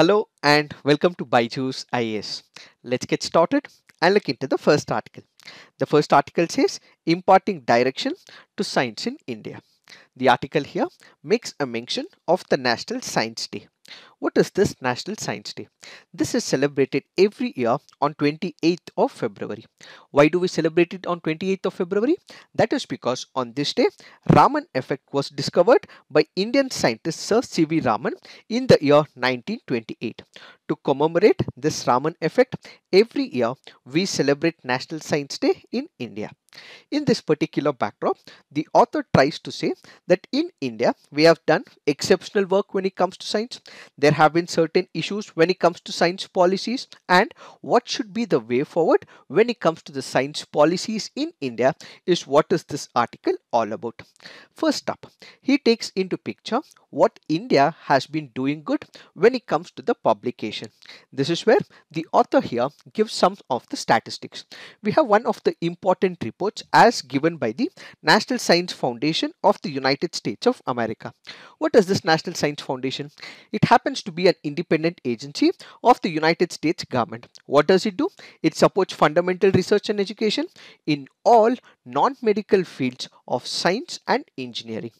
Hello and welcome to Byju's IAS. Let's get started and look into the first article. The first article says imparting direction to science in India. The article here makes a mention of the National Science Day what is this National Science Day? This is celebrated every year on 28th of February. Why do we celebrate it on 28th of February? That is because on this day, Raman effect was discovered by Indian scientist Sir C.V. Raman in the year 1928. To commemorate this Raman effect, every year we celebrate National Science Day in India. In this particular backdrop, the author tries to say that in India, we have done exceptional work when it comes to science. There have been certain issues when it comes to science policies and what should be the way forward when it comes to the science policies in India is what is this article all about. First up, he takes into picture what India has been doing good when it comes to the publication information. This is where the author here gives some of the statistics. We have one of the important reports as given by the National Science Foundation of the United States of America. What is this National Science Foundation? It happens to be an independent agency of the United States government. What does it do? It supports fundamental research and education in all non-medical fields of science and engineering.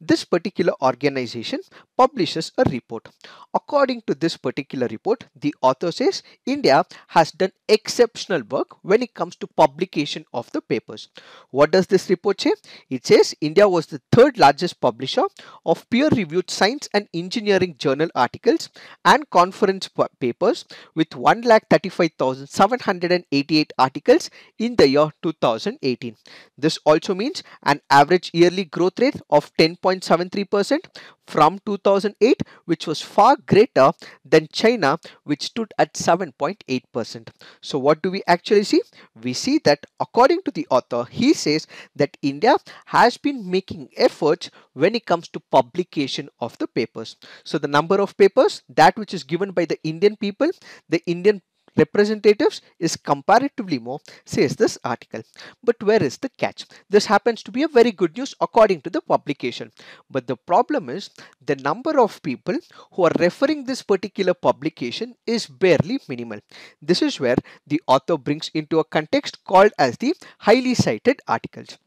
This particular organization publishes a report. According to this particular report, the author says India has done exceptional work when it comes to publication of the papers. What does this report say? It says India was the third largest publisher of peer-reviewed science and engineering journal articles and conference papers with 1,35,788 articles in the year 2018. This also means an average yearly growth rate of 10.73% from 2008, which was far greater than China, which stood at 7.8%. So what do we actually see? We see that according to the author, he says that India has been making efforts when it comes to publication of the papers. So the number of papers, that which is given by the Indian people, the Indian representatives is comparatively more, says this article. But where is the catch? This happens to be a very good news according to the publication. But the problem is the number of people who are referring this particular publication is barely minimal. This is where the author brings into a context called as the highly cited articles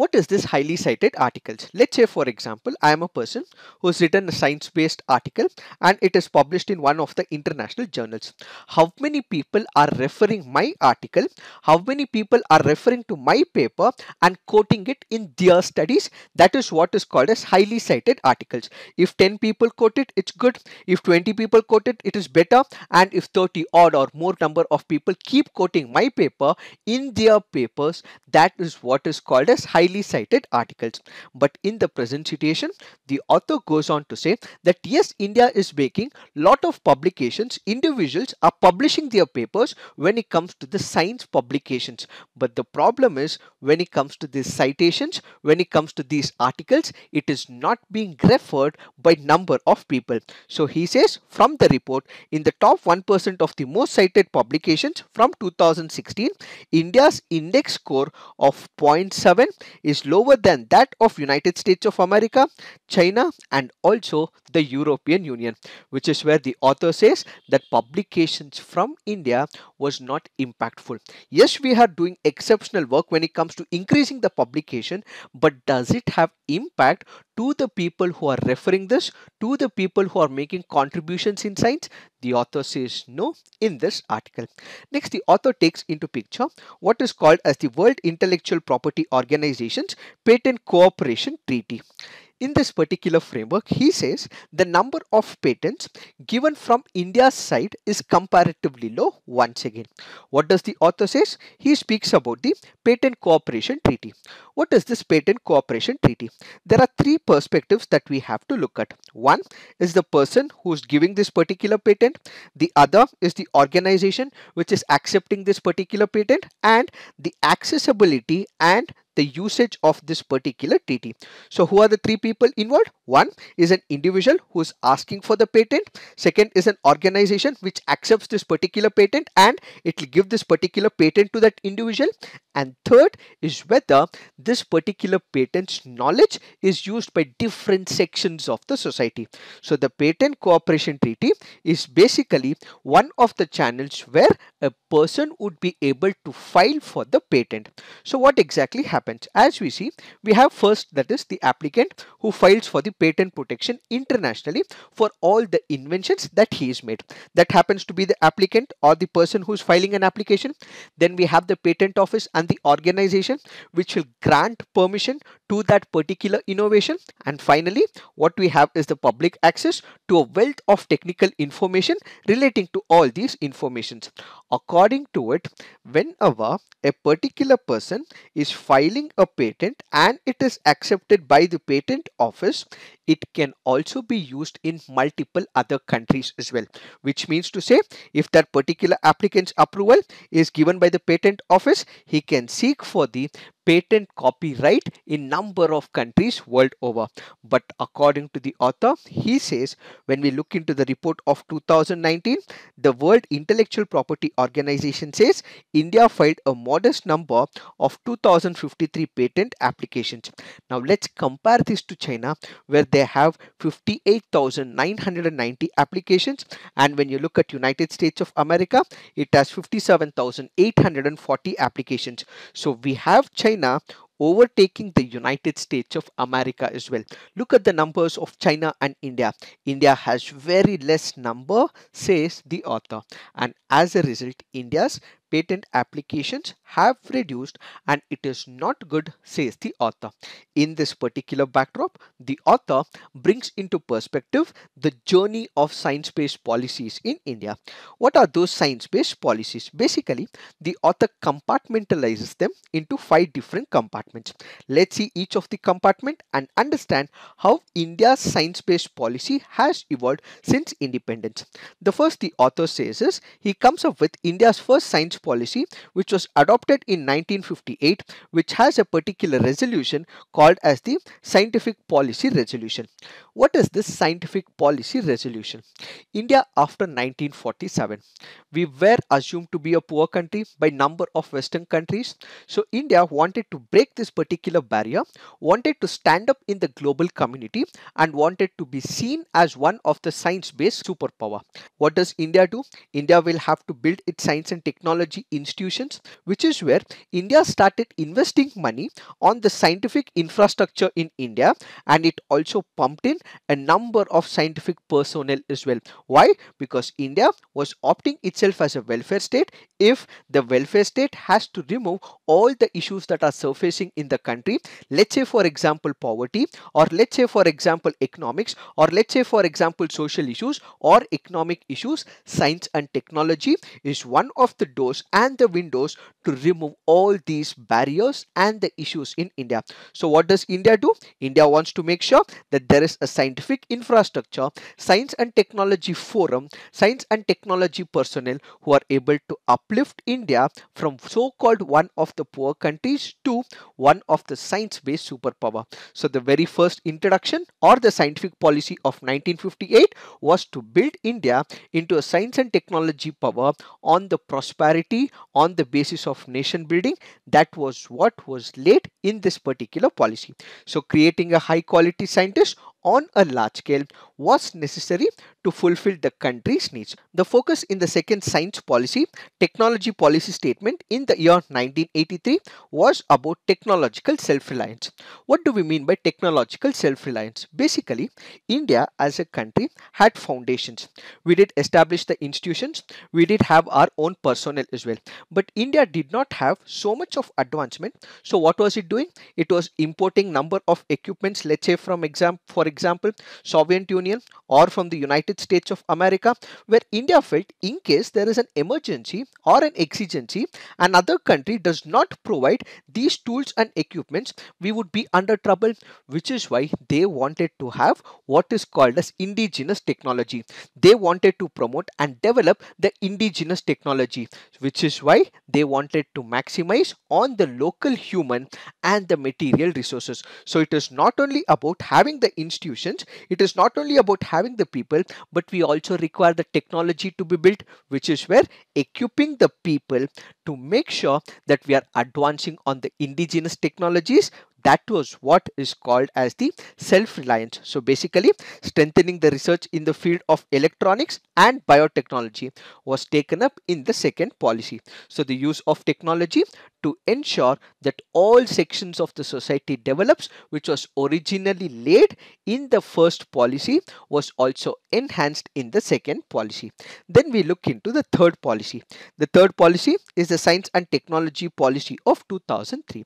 what is this highly cited articles? Let's say, for example, I am a person who has written a science-based article and it is published in one of the international journals. How many people are referring my article? How many people are referring to my paper and quoting it in their studies? That is what is called as highly cited articles. If 10 people quote it, it's good. If 20 people quote it, it is better. And if 30 odd or more number of people keep quoting my paper in their papers, that is what is called as highly highly cited articles. But in the present situation, the author goes on to say that yes, India is making lot of publications, individuals are publishing their papers when it comes to the science publications. But the problem is when it comes to these citations, when it comes to these articles, it is not being referred by number of people. So he says from the report, in the top 1% of the most cited publications from 2016, India's index score of 0.7 is lower than that of United States of America, China and also the European Union which is where the author says that publications from India was not impactful. Yes, we are doing exceptional work when it comes to increasing the publication but does it have impact to the people who are referring this, to the people who are making contributions in science? The author says no in this article. Next, the author takes into picture what is called as the World Intellectual Property Organization's Patent Cooperation Treaty. In this particular framework, he says the number of patents given from India's side is comparatively low once again. What does the author says? He speaks about the Patent Cooperation Treaty. What is this Patent Cooperation Treaty? There are three perspectives that we have to look at. One is the person who's giving this particular patent. The other is the organization which is accepting this particular patent and the accessibility and the usage of this particular treaty. So who are the three people involved? One is an individual who is asking for the patent. Second is an organization which accepts this particular patent and it will give this particular patent to that individual. And third is whether this particular patent's knowledge is used by different sections of the society. So the patent cooperation treaty is basically one of the channels where a person would be able to file for the patent. So what exactly happens? happens? As we see, we have first that is the applicant who files for the patent protection internationally for all the inventions that he is made. That happens to be the applicant or the person who's filing an application. Then we have the patent office and the organization which will grant permission to that particular innovation. And finally, what we have is the public access to a wealth of technical information relating to all these informations. According to it, whenever a particular person is filing filing a patent and it is accepted by the patent office, it can also be used in multiple other countries as well which means to say if that particular applicant's approval is given by the patent office he can seek for the patent copyright in number of countries world over but according to the author he says when we look into the report of 2019 the world intellectual property organization says india filed a modest number of 2053 patent applications now let's compare this to china where they have 58,990 applications. And when you look at United States of America, it has 57,840 applications. So we have China overtaking the United States of America as well. Look at the numbers of China and India. India has very less number, says the author. And as a result, India's patent applications have reduced and it is not good, says the author. In this particular backdrop, the author brings into perspective the journey of science-based policies in India. What are those science-based policies? Basically, the author compartmentalizes them into five different compartments. Let's see each of the compartment and understand how India's science-based policy has evolved since independence. The first the author says is he comes up with India's first science Policy, which was adopted in 1958, which has a particular resolution called as the Scientific Policy Resolution. What is this Scientific Policy Resolution? India after 1947. We were assumed to be a poor country by number of Western countries. So India wanted to break this particular barrier, wanted to stand up in the global community and wanted to be seen as one of the science-based superpower. What does India do? India will have to build its science and technology institutions, which is where India started investing money on the scientific infrastructure in India and it also pumped in a number of scientific personnel as well. Why? Because India was opting itself as a welfare state if the welfare state has to remove all the issues that are surfacing in the country. Let's say for example poverty or let's say for example economics or let's say for example social issues or economic issues, science and technology is one of the doors Windows and the Windows to remove all these barriers and the issues in India. So what does India do? India wants to make sure that there is a scientific infrastructure, science and technology forum, science and technology personnel who are able to uplift India from so-called one of the poor countries to one of the science-based superpower. So the very first introduction or the scientific policy of 1958 was to build India into a science and technology power on the prosperity on the basis of nation building. That was what was laid in this particular policy. So creating a high quality scientist on a large scale was necessary to fulfill the country's needs. The focus in the second science policy technology policy statement in the year 1983 was about technological self-reliance. What do we mean by technological self-reliance? Basically, India as a country had foundations. We did establish the institutions. We did have our own personnel as well. But India did not have so much of advancement. So what was it doing? It was importing number of equipments, let's say from exam, for example, Soviet Union Union or from the United States of America where India felt in case there is an emergency or an exigency another country does not provide these tools and equipments we would be under trouble which is why they wanted to have what is called as indigenous technology. They wanted to promote and develop the indigenous technology which is why they wanted to maximize on the local human and the material resources. So it is not only about having the institutions, it is not only about having the people, but we also require the technology to be built, which is where equipping the people to make sure that we are advancing on the indigenous technologies that was what is called as the self-reliance. So basically strengthening the research in the field of electronics and biotechnology was taken up in the second policy. So the use of technology to ensure that all sections of the society develops which was originally laid in the first policy was also enhanced in the second policy. Then we look into the third policy. The third policy is the science and technology policy of 2003.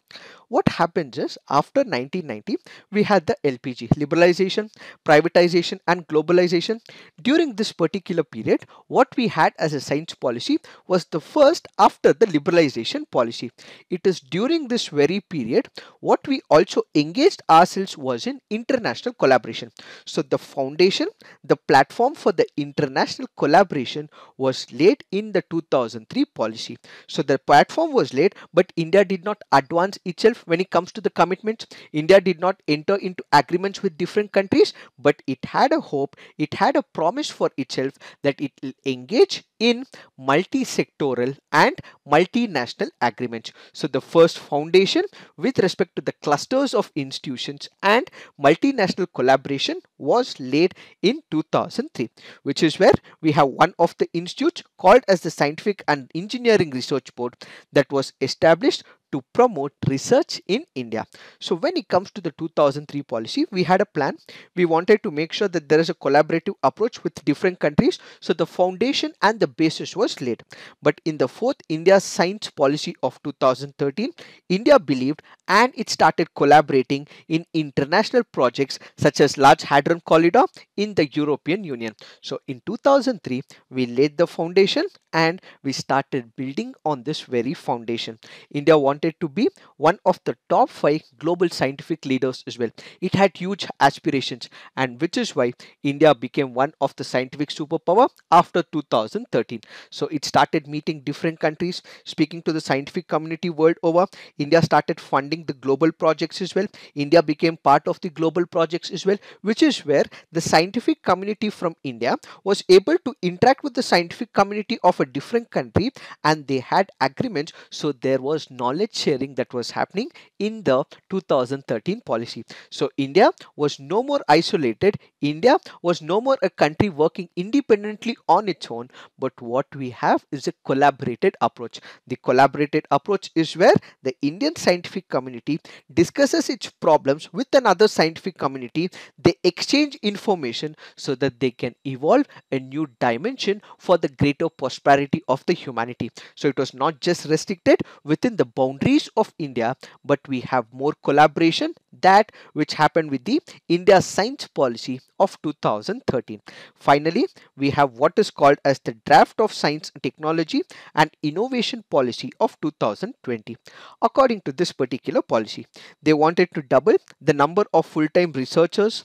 What happens is after 1990, we had the LPG, liberalization, privatization and globalization. During this particular period, what we had as a science policy was the first after the liberalization policy. It is during this very period, what we also engaged ourselves was in international collaboration. So the foundation, the platform for the international collaboration was laid in the 2003 policy. So the platform was laid, but India did not advance itself when it comes to the community commitments. India did not enter into agreements with different countries, but it had a hope, it had a promise for itself that it will engage in multi-sectoral and multinational agreements. So the first foundation with respect to the clusters of institutions and multinational collaboration was laid in 2003, which is where we have one of the institutes called as the Scientific and Engineering Research Board that was established to promote research in India. So when it comes to the 2003 policy, we had a plan. We wanted to make sure that there is a collaborative approach with different countries. So the foundation and the basis was laid. But in the fourth India science policy of 2013, India believed and it started collaborating in international projects such as Large Hadron Corridor in the European Union. So in 2003, we laid the foundation and we started building on this very foundation. India wanted wanted to be one of the top five global scientific leaders as well. It had huge aspirations and which is why India became one of the scientific superpower after 2013. So it started meeting different countries, speaking to the scientific community world over. India started funding the global projects as well. India became part of the global projects as well, which is where the scientific community from India was able to interact with the scientific community of a different country and they had agreements. So there was knowledge sharing that was happening in the 2013 policy. So India was no more isolated. India was no more a country working independently on its own. But what we have is a collaborated approach. The collaborated approach is where the Indian scientific community discusses its problems with another scientific community. They exchange information so that they can evolve a new dimension for the greater prosperity of the humanity. So it was not just restricted within the boundaries boundaries of India, but we have more collaboration that which happened with the India Science Policy of 2013. Finally, we have what is called as the Draft of Science Technology and Innovation Policy of 2020. According to this particular policy, they wanted to double the number of full-time researchers,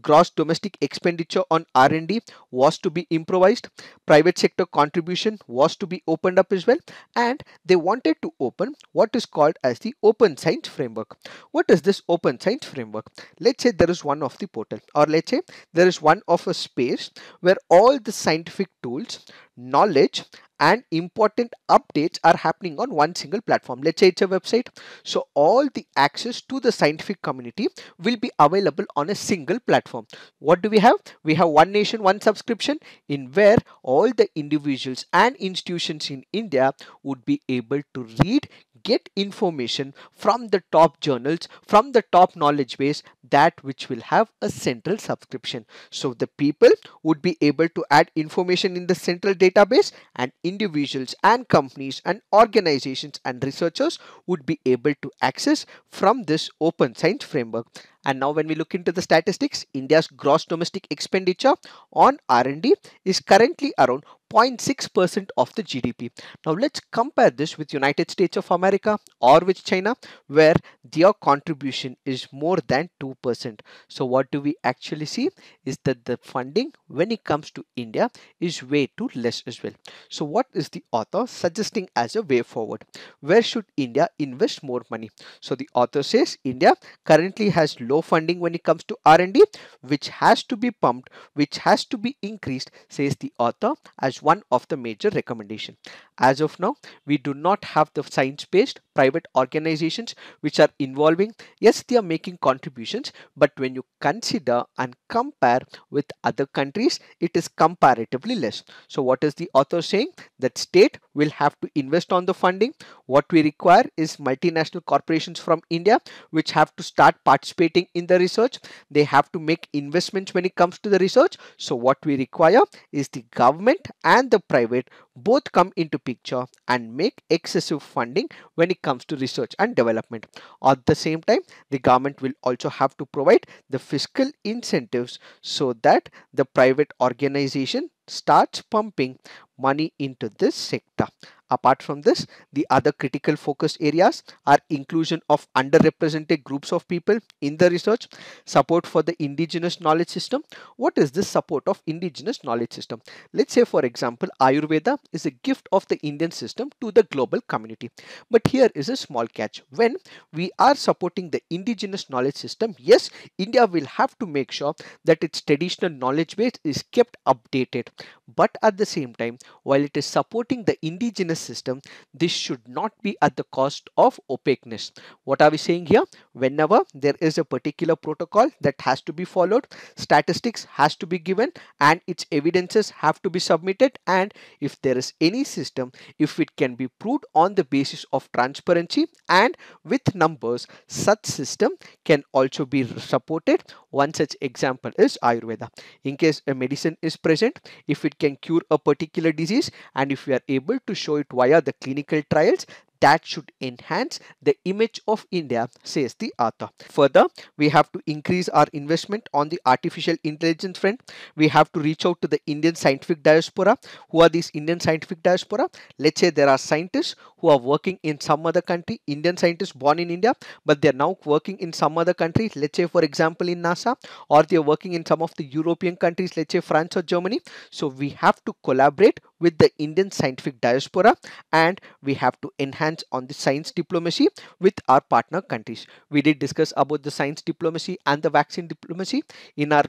gross domestic expenditure on R&D was to be improvised, private sector contribution was to be opened up as well, and they wanted to open what is called as the open science framework. What is this open science framework? Let's say there is one of the portal or let's say there is one of a space where all the scientific tools, knowledge and important updates are happening on one single platform. Let's say it's a website. So all the access to the scientific community will be available on a single platform. What do we have? We have one nation, one subscription in where all the individuals and institutions in India would be able to read, get information from the top journals, from the top knowledge base, that which will have a central subscription. So the people would be able to add information in the central database and individuals and companies and organizations and researchers would be able to access from this open science framework. And now when we look into the statistics, India's gross domestic expenditure on R&D is currently around 0.6% of the GDP. Now let's compare this with United States of America or with China where their contribution is more than 2%. So what do we actually see is that the funding when it comes to India is way too less as well. So what is the author suggesting as a way forward? Where should India invest more money? So the author says India currently has low funding when it comes to R&D which has to be pumped, which has to be increased says the author as one of the major recommendation. As of now, we do not have the science-based private organizations which are involving. Yes, they are making contributions, but when you consider and compare with other countries, it is comparatively less. So what is the author saying? That state will have to invest on the funding. What we require is multinational corporations from India which have to start participating in the research. They have to make investments when it comes to the research. So what we require is the government and the private both come into picture and make excessive funding when it comes to research and development. At the same time, the government will also have to provide the fiscal incentives so that the private organization starts pumping money into this sector. Apart from this, the other critical focus areas are inclusion of underrepresented groups of people in the research, support for the indigenous knowledge system. What is this support of indigenous knowledge system? Let's say for example, Ayurveda is a gift of the Indian system to the global community. But here is a small catch. When we are supporting the indigenous knowledge system, yes, India will have to make sure that its traditional knowledge base is kept updated. But at the same time, while it is supporting the indigenous business system, this should not be at the cost of opaqueness. What are we saying here? Whenever there is a particular protocol that has to be followed, statistics has to be given and its evidences have to be submitted. And if there is any system, if it can be proved on the basis of transparency and with numbers, such system can also be supported. One such example is Ayurveda. In case a medicine is present, if it can cure a particular disease and if we are able to show it via the clinical trials that should enhance the image of India, says the author. Further, we have to increase our investment on the artificial intelligence front. We have to reach out to the Indian scientific diaspora. Who are these Indian scientific diaspora? Let's say there are scientists who are working in some other country, Indian scientists born in India, but they are now working in some other country, let's say for example in NASA, or they are working in some of the European countries, let's say France or Germany. So we have to collaborate with the Indian scientific diaspora and we have to enhance on the science diplomacy with our partner countries. We did discuss about the science diplomacy and the vaccine diplomacy in our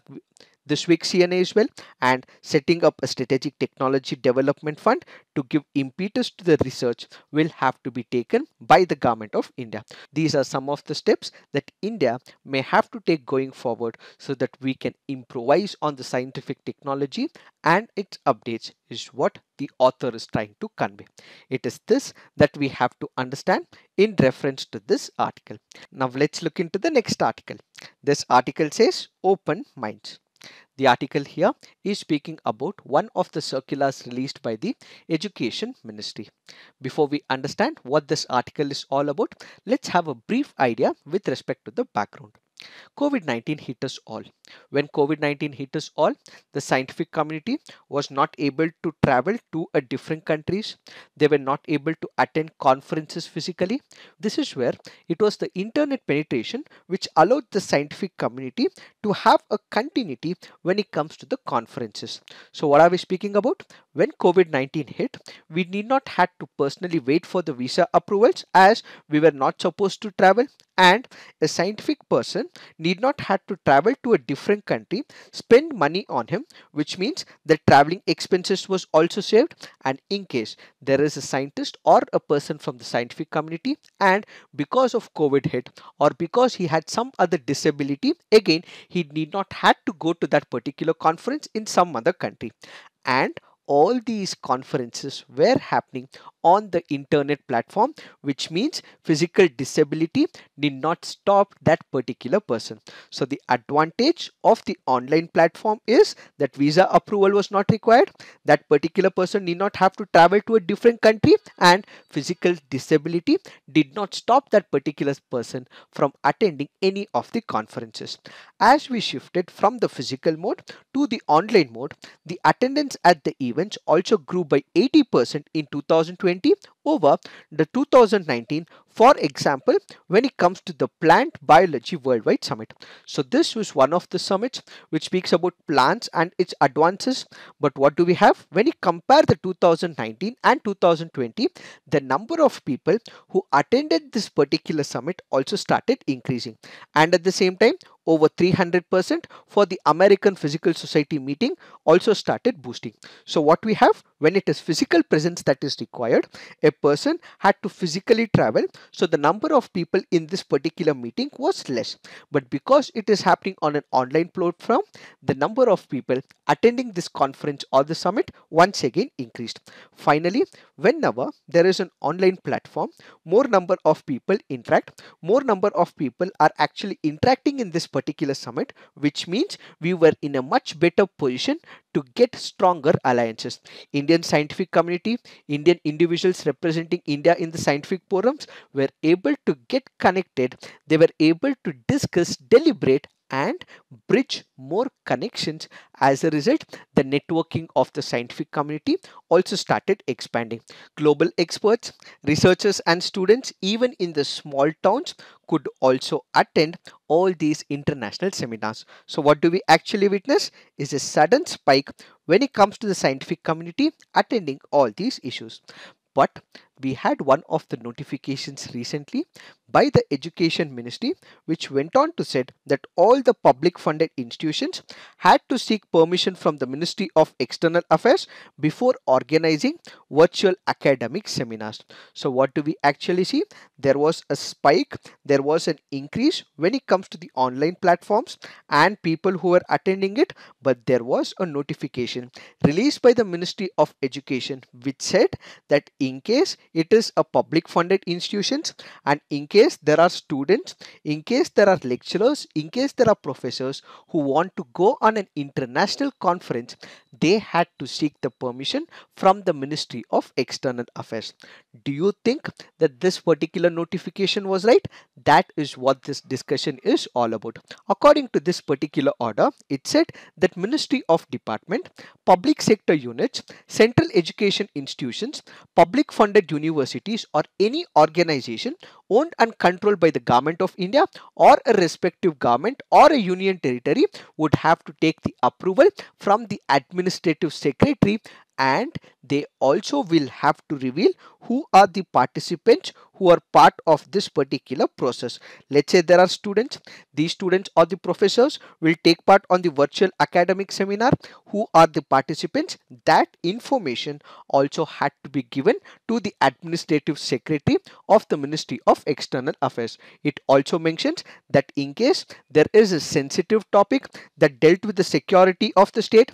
this week's CNA as well and setting up a strategic technology development fund to give impetus to the research will have to be taken by the government of India. These are some of the steps that India may have to take going forward so that we can improvise on the scientific technology and its updates is what the author is trying to convey. It is this that we have to understand in reference to this article. Now let's look into the next article. This article says open minds the article here is speaking about one of the circulars released by the Education Ministry. Before we understand what this article is all about, let's have a brief idea with respect to the background. COVID 19 hit us all. When COVID 19 hit us all, the scientific community was not able to travel to a different countries. They were not able to attend conferences physically. This is where it was the internet penetration which allowed the scientific community to have a continuity when it comes to the conferences. So, what are we speaking about? When COVID-19 hit, we need not had to personally wait for the visa approvals as we were not supposed to travel and a scientific person need not had to travel to a different country, spend money on him, which means the traveling expenses was also saved. And in case there is a scientist or a person from the scientific community and because of COVID hit or because he had some other disability, again, he need not had to go to that particular conference in some other country. And all these conferences were happening on the internet platform, which means physical disability did not stop that particular person. So the advantage of the online platform is that visa approval was not required. That particular person need not have to travel to a different country and physical disability did not stop that particular person from attending any of the conferences. As we shifted from the physical mode to the online mode, the attendance at the events also grew by 80% in 2020 20 over the 2019, for example, when it comes to the Plant Biology Worldwide Summit. So this was one of the summits which speaks about plants and its advances. But what do we have? When you compare the 2019 and 2020, the number of people who attended this particular summit also started increasing. And at the same time, over 300% for the American Physical Society meeting also started boosting. So what we have when it is physical presence that is required, a person had to physically travel, so the number of people in this particular meeting was less. But because it is happening on an online platform, the number of people attending this conference or the summit once again increased. Finally, whenever there is an online platform, more number of people interact, more number of people are actually interacting in this particular summit, which means we were in a much better position to get stronger alliances. Indian scientific community, Indian individuals representing India in the scientific forums were able to get connected. They were able to discuss, deliberate and bridge more connections. As a result, the networking of the scientific community also started expanding. Global experts, researchers, and students, even in the small towns, could also attend all these international seminars. So, what do we actually witness is a sudden spike when it comes to the scientific community attending all these issues. But we had one of the notifications recently by the education ministry which went on to said that all the public funded institutions had to seek permission from the ministry of external affairs before organizing virtual academic seminars so what do we actually see there was a spike there was an increase when it comes to the online platforms and people who were attending it but there was a notification released by the ministry of education which said that in case it is a public funded institutions and in case there are students in case there are lecturers in case there are professors who want to go on an international conference they had to seek the permission from the ministry of external affairs do you think that this particular notification was right that is what this discussion is all about according to this particular order it said that ministry of department public sector units central education institutions public funded universities universities or any organization owned and controlled by the government of India or a respective government or a union territory would have to take the approval from the administrative secretary and they also will have to reveal who are the participants who are part of this particular process. Let's say there are students. These students or the professors will take part on the virtual academic seminar. Who are the participants? That information also had to be given to the administrative secretary of the Ministry of External Affairs. It also mentions that in case there is a sensitive topic that dealt with the security of the state,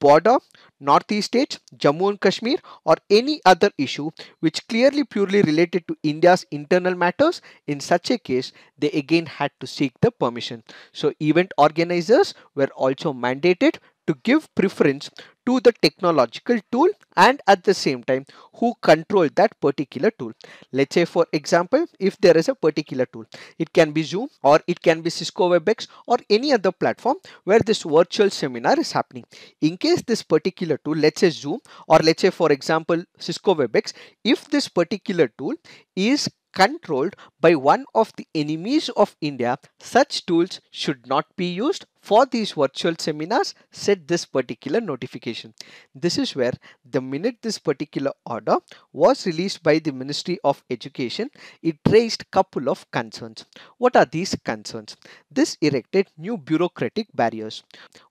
border, northeast states, Jammu and Kashmir or any other issue which clearly purely related to India India's internal matters, in such a case, they again had to seek the permission. So event organizers were also mandated to give preference to the technological tool and at the same time who control that particular tool. Let's say for example, if there is a particular tool, it can be Zoom or it can be Cisco WebEx or any other platform where this virtual seminar is happening. In case this particular tool, let's say Zoom or let's say for example, Cisco WebEx, if this particular tool is controlled by one of the enemies of India, such tools should not be used for these virtual seminars, set this particular notification. This is where the minute this particular order was released by the Ministry of Education, it raised couple of concerns. What are these concerns? This erected new bureaucratic barriers.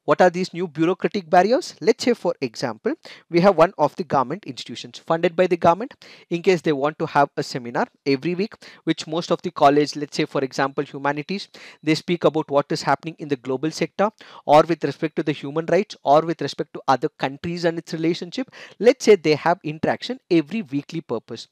What are these new bureaucratic barriers? Let's say for example, we have one of the government institutions funded by the government. In case they want to have a seminar every week, which most of the college, let's say for example, humanities, they speak about what is happening in the global sector or with respect to the human rights or with respect to other countries and its relationship let's say they have interaction every weekly purpose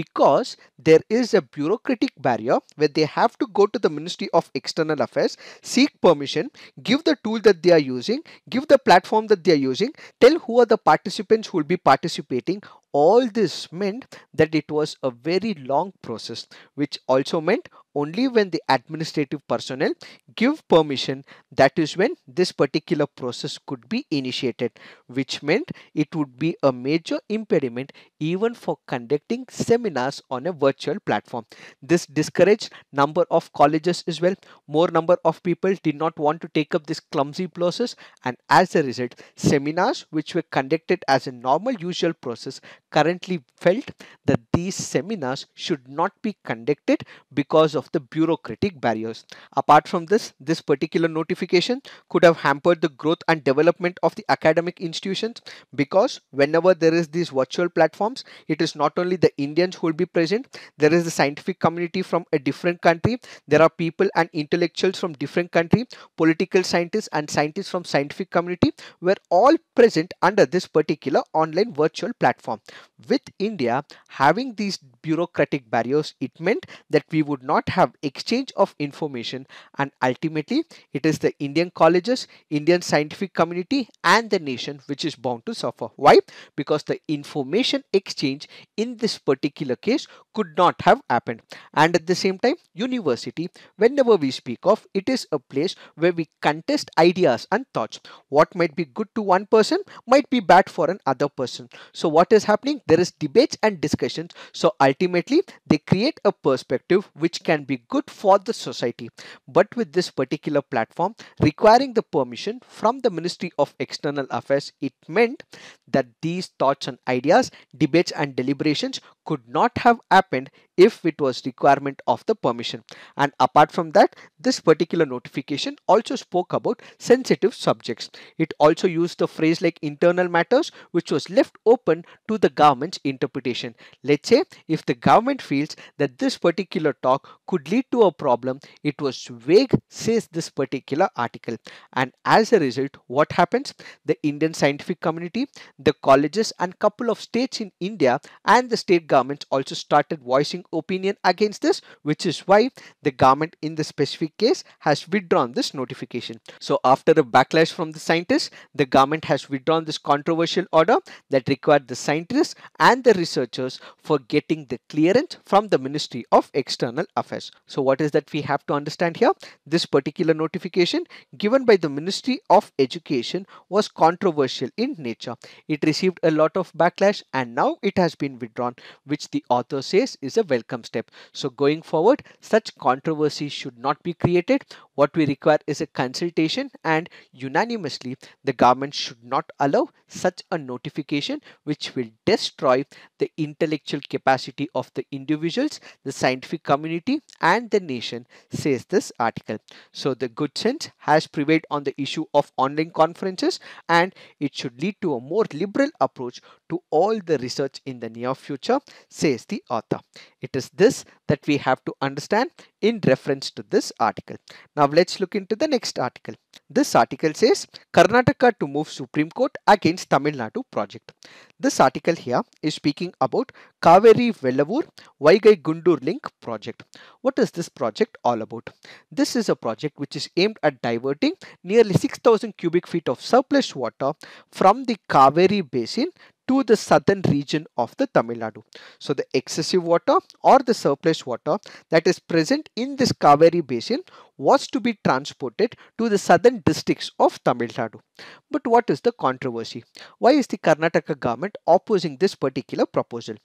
because there is a bureaucratic barrier where they have to go to the ministry of external affairs seek permission give the tool that they are using give the platform that they are using tell who are the participants who will be participating all this meant that it was a very long process which also meant only when the administrative personnel give permission that is when this particular process could be initiated which meant it would be a major impediment even for conducting seminars on a virtual platform this discouraged number of colleges as well more number of people did not want to take up this clumsy process and as a result seminars which were conducted as a normal usual process currently felt that these seminars should not be conducted because of of the bureaucratic barriers. Apart from this, this particular notification could have hampered the growth and development of the academic institutions because whenever there is these virtual platforms, it is not only the Indians who will be present, there is the scientific community from a different country, there are people and intellectuals from different country, political scientists and scientists from scientific community were all present under this particular online virtual platform. With India having these bureaucratic barriers, it meant that we would not not have exchange of information and ultimately it is the Indian colleges, Indian scientific community and the nation which is bound to suffer. Why? Because the information exchange in this particular case could not have happened. And at the same time, university, whenever we speak of, it is a place where we contest ideas and thoughts. What might be good to one person might be bad for another person. So what is happening? There is debates and discussions. So ultimately, they create a perspective which can can be good for the society. But with this particular platform requiring the permission from the Ministry of External Affairs, it meant that these thoughts and ideas, debates and deliberations could not have happened if it was requirement of the permission. And apart from that, this particular notification also spoke about sensitive subjects. It also used the phrase like internal matters, which was left open to the government's interpretation. Let's say if the government feels that this particular talk could lead to a problem, it was vague, says this particular article. And as a result, what happens? The Indian scientific community, the colleges and couple of states in India and the state government Government also started voicing opinion against this, which is why the government in the specific case has withdrawn this notification. So after a backlash from the scientists, the government has withdrawn this controversial order that required the scientists and the researchers for getting the clearance from the Ministry of External Affairs. So what is that we have to understand here? This particular notification given by the Ministry of Education was controversial in nature. It received a lot of backlash and now it has been withdrawn which the author says is a welcome step. So going forward, such controversy should not be created. What we require is a consultation and unanimously the government should not allow such a notification which will destroy the intellectual capacity of the individuals, the scientific community and the nation, says this article. So the good sense has prevailed on the issue of online conferences and it should lead to a more liberal approach to all the research in the near future, says the author. It is this that we have to understand in reference to this article. Now let's look into the next article. This article says Karnataka to move Supreme Court against Tamil Nadu project. This article here is speaking about Kaveri Vellavur Vaigai Gundur link project. What is this project all about? This is a project which is aimed at diverting nearly 6000 cubic feet of surplus water from the Kaveri basin to the southern region of the Tamil Nadu. So the excessive water or the surplus water that is present in this Kaveri basin was to be transported to the southern districts of Tamil Nadu. But what is the controversy? Why is the Karnataka government opposing this particular proposal?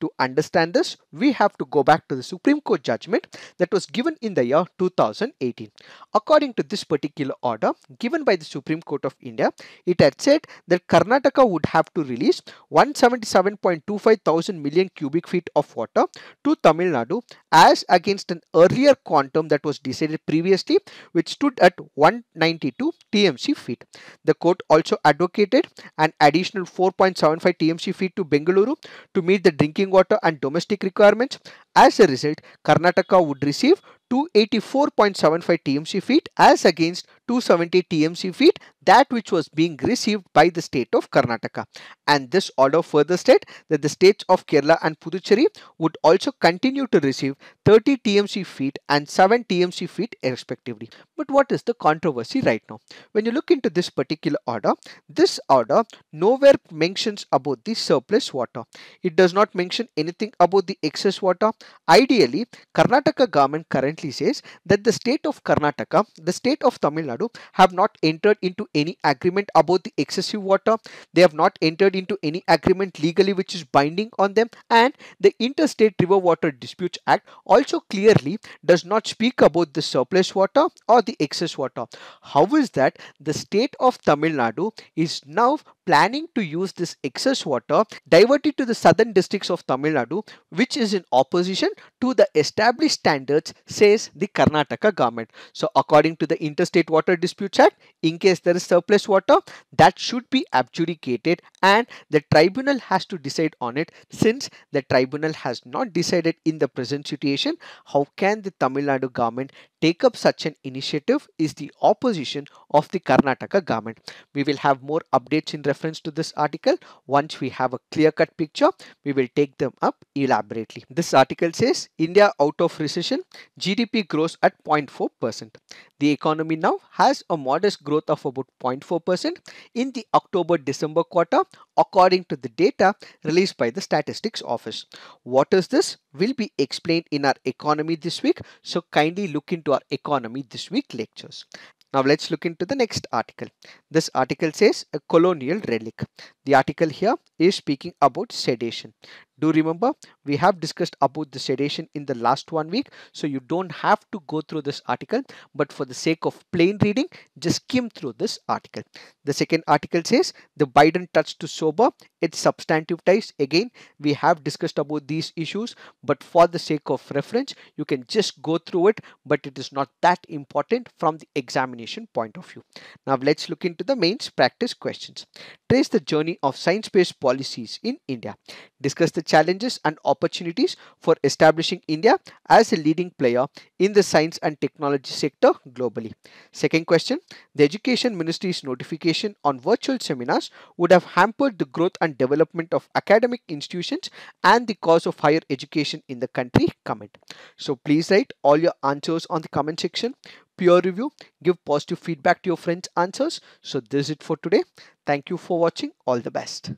To understand this, we have to go back to the Supreme Court judgment that was given in the year 2018. According to this particular order given by the Supreme Court of India, it had said that Karnataka would have to release 177.25 thousand million cubic feet of water to Tamil Nadu as against an earlier quantum that was decided previously previously, which stood at 192 TMC feet. The court also advocated an additional 4.75 TMC feet to Bengaluru to meet the drinking water and domestic requirements. As a result, Karnataka would receive 284.75 TMC feet as against 270 TMC feet that which was being received by the state of Karnataka. And this order further stated that the states of Kerala and Puducherry would also continue to receive 30 TMC feet and 7 TMC feet respectively. But what is the controversy right now? When you look into this particular order, this order nowhere mentions about the surplus water. It does not mention anything about the excess water. Ideally, Karnataka government currently says that the state of Karnataka, the state of Tamil Nadu have not entered into any agreement about the excessive water. They have not entered into any agreement legally which is binding on them and the Interstate River Water Disputes Act also clearly does not speak about the surplus water or the excess water. How is that the state of Tamil Nadu is now planning to use this excess water diverted to the southern districts of Tamil Nadu, which is in opposition to the established standards, says the Karnataka government. So according to the Interstate Water Disputes Act, in case there is surplus water, that should be adjudicated and the tribunal has to decide on it. Since the tribunal has not decided in the present situation, how can the Tamil Nadu government take up such an initiative is the opposition of the Karnataka government. We will have more updates in reference reference to this article. Once we have a clear-cut picture, we will take them up elaborately. This article says India out of recession, GDP grows at 0.4%. The economy now has a modest growth of about 0.4% in the October-December quarter according to the data released by the Statistics Office. What is this? Will be explained in our economy this week. So kindly look into our economy this week lectures. Now let's look into the next article. This article says a colonial relic. The article here is speaking about sedation. Do remember, we have discussed about the sedation in the last one week, so you don't have to go through this article, but for the sake of plain reading, just skim through this article. The second article says, the Biden touch to sober, it's substantive ties. Again, we have discussed about these issues, but for the sake of reference, you can just go through it, but it is not that important from the examination point of view. Now let's look into the mains practice questions. Trace the journey of science-based policies in India. Discuss the challenges and opportunities for establishing India as a leading player in the science and technology sector globally. Second question, the Education Ministry's notification on virtual seminars would have hampered the growth and development of academic institutions and the cause of higher education in the country comment. So please write all your answers on the comment section peer review, give positive feedback to your friends' answers. So this is it for today. Thank you for watching. All the best.